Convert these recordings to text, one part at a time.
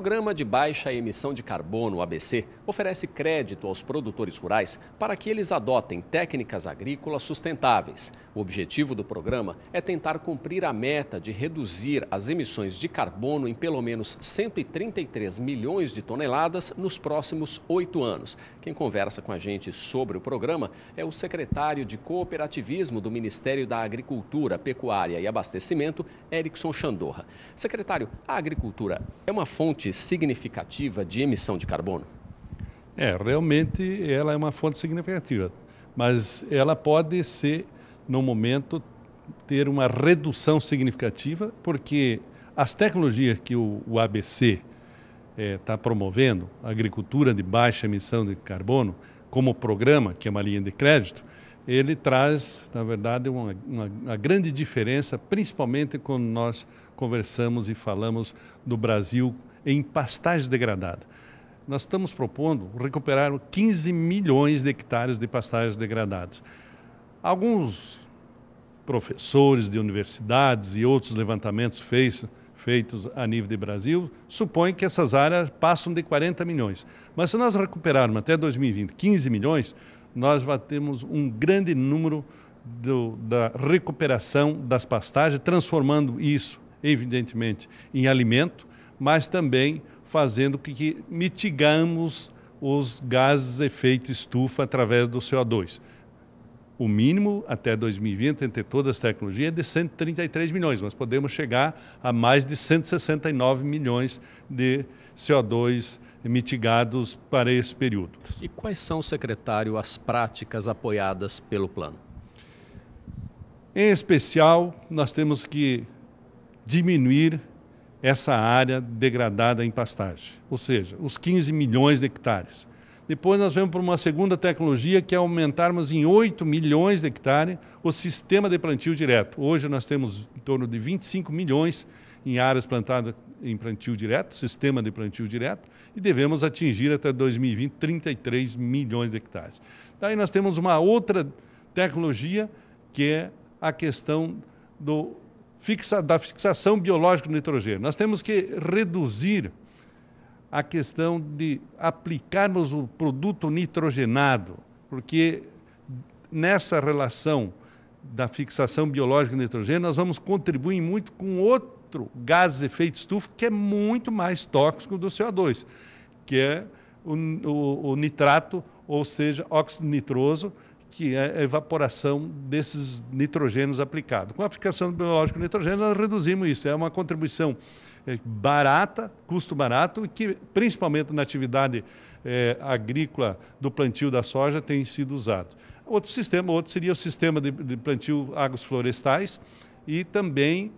Programa de Baixa Emissão de Carbono, ABC, oferece crédito aos produtores rurais para que eles adotem técnicas agrícolas sustentáveis. O objetivo do programa é tentar cumprir a meta de reduzir as emissões de carbono em pelo menos 133 milhões de toneladas nos próximos oito anos. Quem conversa com a gente sobre o programa é o secretário de Cooperativismo do Ministério da Agricultura, Pecuária e Abastecimento, Erickson Chandorra. Secretário, a agricultura é uma fonte fonte significativa de emissão de carbono? É, realmente ela é uma fonte significativa, mas ela pode ser, no momento, ter uma redução significativa, porque as tecnologias que o, o ABC está é, tá promovendo, agricultura de baixa emissão de carbono, como programa, que é uma linha de crédito, ele traz, na verdade, uma, uma, uma, grande diferença, principalmente quando nós conversamos e falamos do Brasil em pastagens degradadas. Nós estamos propondo recuperar 15 milhões de hectares de pastagens degradadas. Alguns professores de universidades e outros levantamentos feitos, feitos a nível de Brasil supõem que essas áreas passam de 40 milhões. Mas se nós recuperarmos até 2020 15 milhões, nós temos um grande número do, da recuperação das pastagens, transformando isso, evidentemente, em alimento mas também fazendo que, que mitigamos os gases efeito estufa através do CO2. O mínimo até 2020, entre todas as tecnologias, é de 133 milhões. mas podemos chegar a mais de 169 milhões de CO2 mitigados para esse período. E quais são, secretário, as práticas apoiadas pelo plano? Em especial, nós temos que diminuir essa área degradada em pastagem, ou seja, os 15 milhões de hectares. Depois nós vamos para uma segunda tecnologia que é aumentarmos em 8 milhões de hectares o sistema de plantio direto. Hoje nós temos em torno de 25 milhões em áreas plantadas em plantio direto, sistema de plantio direto, e devemos atingir até 2020 33 milhões de hectares. Daí nós temos uma outra tecnologia que é a questão do fixa, da fixação biológica do nitrogênio. Nós temos que reduzir a questão de aplicarmos o produto nitrogenado, porque nessa relação da fixação biológica do nitrogênio, nós vamos contribuir muito com outro gás de efeito estufa que é muito mais tóxico do CO2, que é o, o, o nitrato, ou seja, óxido nitroso, que é a evaporação desses nitrogênios aplicados. Com a aplicação biológica do nitrogênio, nós reduzimos isso. É uma contribuição é, barata, custo barato, e que principalmente na atividade é, agrícola do plantio da soja tem sido usado. Outro sistema, outro seria o sistema de, de plantio águas florestais e também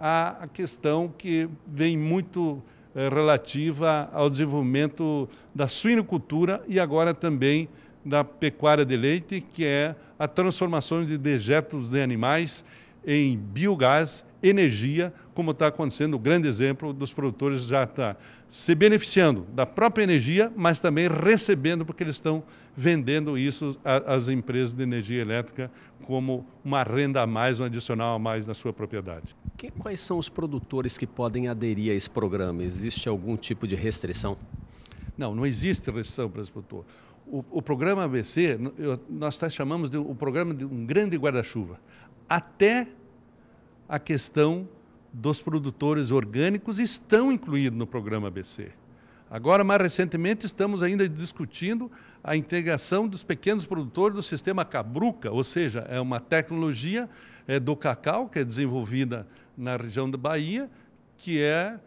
a, a questão que vem muito é, relativa ao desenvolvimento da suinocultura e agora também da pecuária de leite, que é a transformação de dejetos de animais em biogás, energia, como está acontecendo, um grande exemplo dos produtores já está se beneficiando da própria energia, mas também recebendo, porque eles estão vendendo isso às empresas de energia elétrica como uma renda a mais, um adicional a mais na sua propriedade. Que, quais são os produtores que podem aderir a esse programa? Existe algum tipo de restrição? Não, não existe restrição para esse produtor. O, o programa ABC, eu, nós chamamos de o um programa de um grande guarda-chuva, até a questão dos produtores orgânicos estão incluídos no programa ABC. Agora, mais recentemente, estamos ainda discutindo a integração dos pequenos produtores do sistema Cabruca, ou seja, é uma tecnologia é, do cacau que é desenvolvida na região da Bahia, que é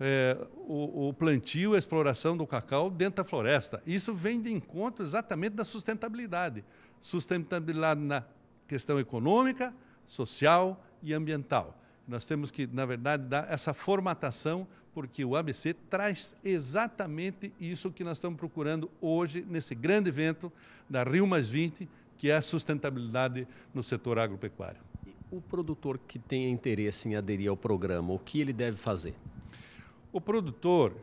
é, o, o, plantio, a exploração do cacau dentro da floresta. Isso vem de encontro exatamente da sustentabilidade. Sustentabilidade na questão econômica, social e ambiental. Nós temos que, na verdade, dar essa formatação, porque o ABC traz exatamente isso que nós estamos procurando hoje nesse grande evento da Rio Mais 20, que é a sustentabilidade no setor agropecuário. O produtor que tem interesse em aderir ao programa, o que ele deve fazer? O produtor,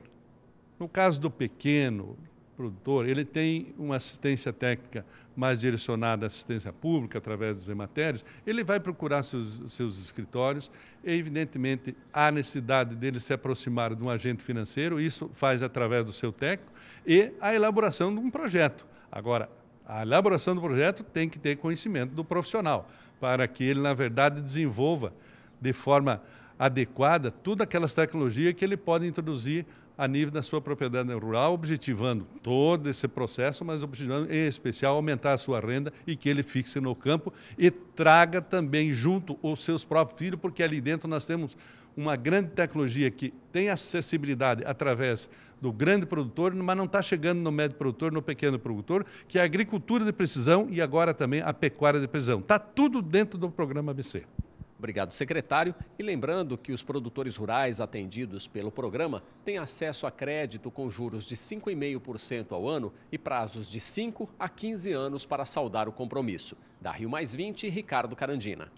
no caso do pequeno produtor, ele tem uma assistência técnica mais direcionada à assistência pública através dos ematérios, ele vai procurar seus, seus escritórios e, evidentemente, há necessidade dele se aproximar de um agente financeiro, isso faz através do seu técnico, e a elaboração de um projeto. Agora, a elaboração do projeto tem que ter conhecimento do profissional, para que ele, na verdade, desenvolva de forma adequada todas aquelas tecnologias que ele pode introduzir a nível da sua propriedade rural, objetivando todo esse processo, mas objetivando em especial aumentar a sua renda e que ele fixe no campo e traga também junto os seus próprios filhos, porque ali dentro nós temos uma grande tecnologia que tem acessibilidade através do grande produtor, mas não está chegando no médio produtor, no pequeno produtor, que é a agricultura de precisão e agora também a pecuária de precisão. Está tudo dentro do programa ABC. Obrigado, secretário. E lembrando que os produtores rurais atendidos pelo programa têm acesso a crédito com juros de 5,5% ao ano e prazos de 5 a 15 anos para saldar o compromisso. Da Rio Mais 20, Ricardo Carandina.